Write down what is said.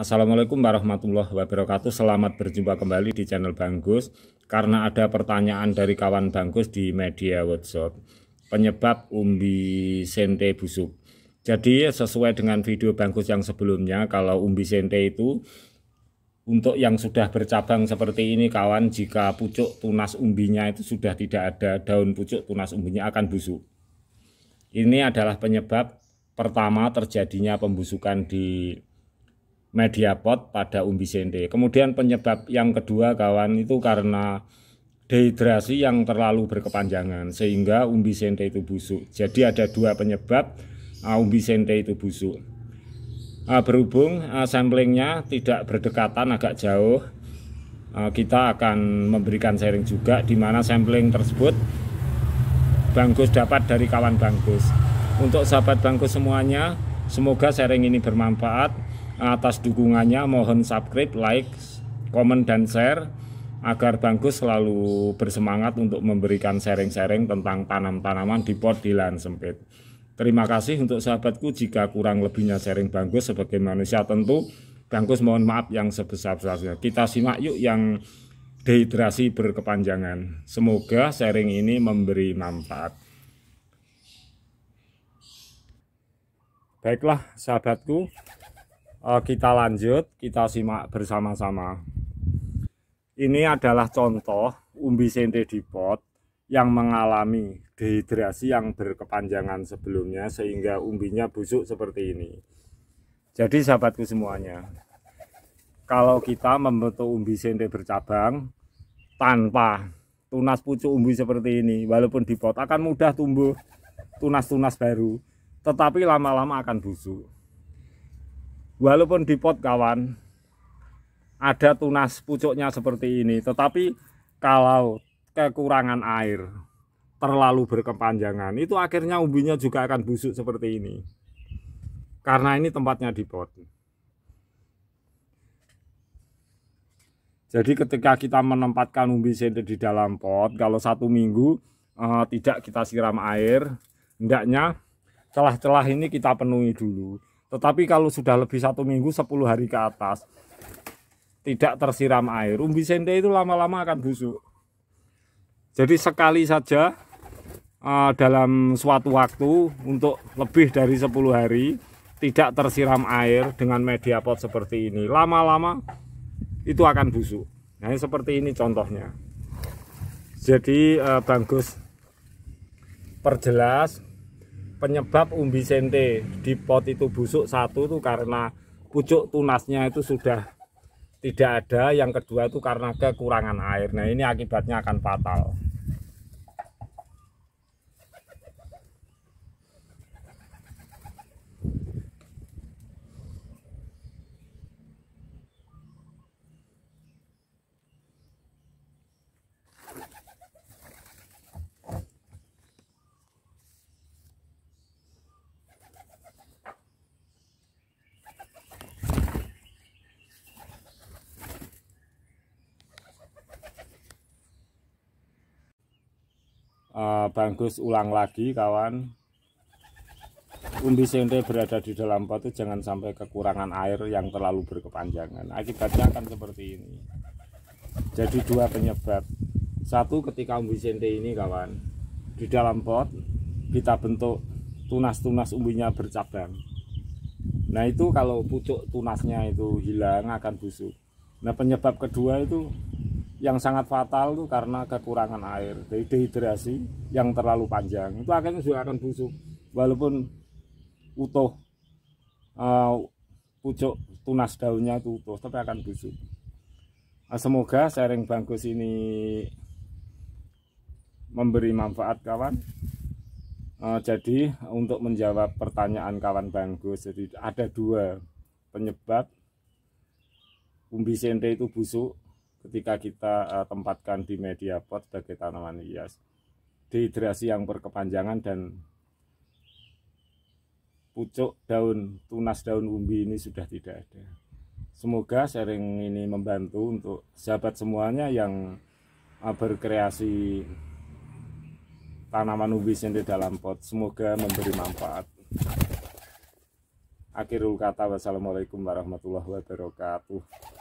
Assalamualaikum warahmatullahi wabarakatuh. Selamat berjumpa kembali di channel Bang Karena ada pertanyaan dari kawan Bang di media WhatsApp penyebab umbi sente busuk. Jadi sesuai dengan video Bang yang sebelumnya, kalau umbi sente itu untuk yang sudah bercabang seperti ini kawan, jika pucuk tunas umbinya itu sudah tidak ada, daun pucuk tunas umbinya akan busuk. Ini adalah penyebab pertama terjadinya pembusukan di media pot pada umbi sende. Kemudian penyebab yang kedua kawan itu karena dehidrasi yang terlalu berkepanjangan sehingga umbi sente itu busuk. Jadi ada dua penyebab uh, umbi sente itu busuk. Uh, berhubung uh, samplingnya tidak berdekatan agak jauh, uh, kita akan memberikan sharing juga di mana sampling tersebut Bangkus dapat dari kawan Bangkus. Untuk sahabat Bangkus semuanya, semoga sharing ini bermanfaat atas dukungannya. Mohon subscribe, like, komen, dan share agar bagus selalu bersemangat untuk memberikan sharing-sharing tentang tanam-tanaman di pot di lahan sempit. Terima kasih untuk sahabatku jika kurang lebihnya sharing bagus sebagai manusia tentu bagus mohon maaf yang sebesar-besarnya. Kita simak yuk yang dehidrasi berkepanjangan. Semoga sharing ini memberi manfaat. Baiklah sahabatku, Eh, kita lanjut, kita simak bersama-sama. Ini adalah contoh umbi sente di pot yang mengalami dehidrasi yang berkepanjangan sebelumnya sehingga umbinya busuk seperti ini. Jadi sahabatku semuanya, kalau kita membentuk umbi sente bercabang tanpa tunas pucuk umbi seperti ini, walaupun di pot akan mudah tumbuh tunas-tunas baru, tetapi lama-lama akan busuk walaupun di pot kawan ada tunas pucuknya seperti ini tetapi kalau kekurangan air terlalu berkepanjangan itu akhirnya umbinya juga akan busuk seperti ini karena ini tempatnya di pot jadi ketika kita menempatkan umbi senter di dalam pot kalau satu minggu eh, tidak kita siram air hendaknya celah-celah ini kita penuhi dulu tetapi kalau sudah lebih satu minggu sepuluh hari ke atas tidak tersiram air, umbi sende itu lama-lama akan busuk. Jadi sekali saja uh, dalam suatu waktu untuk lebih dari sepuluh hari tidak tersiram air dengan media pot seperti ini, lama-lama itu akan busuk. Nah, seperti ini contohnya. Jadi uh, eh, bagus perjelas penyebab umbi sente di pot itu busuk satu itu karena pucuk tunasnya itu sudah tidak ada yang kedua itu karena kekurangan air nah ini akibatnya akan fatal Eh, Bagus ulang lagi kawan umbi sente berada di dalam pot jangan sampai kekurangan air yang terlalu berkepanjangan akibatnya akan seperti ini jadi dua penyebab satu ketika umbi sente ini kawan di dalam pot kita bentuk tunas-tunas umbinya bercabang nah itu kalau pucuk tunasnya itu hilang akan busuk nah penyebab kedua itu yang sangat fatal tuh karena kekurangan air dari dehidrasi yang terlalu panjang itu akhirnya juga akan busuk walaupun utuh uh, pucuk tunas daunnya itu utuh tapi akan busuk nah, semoga sharing bagus ini memberi manfaat kawan eh, jadi untuk menjawab pertanyaan kawan bangkus jadi ada dua penyebab umbi sente itu busuk ketika kita uh, tempatkan di media pot sebagai tanaman hias dehidrasi yang berkepanjangan dan pucuk daun tunas daun umbi ini sudah tidak ada semoga sharing ini membantu untuk sahabat semuanya yang uh, berkreasi tanaman umbi sendiri dalam pot semoga memberi manfaat akhirul kata wassalamualaikum warahmatullahi wabarakatuh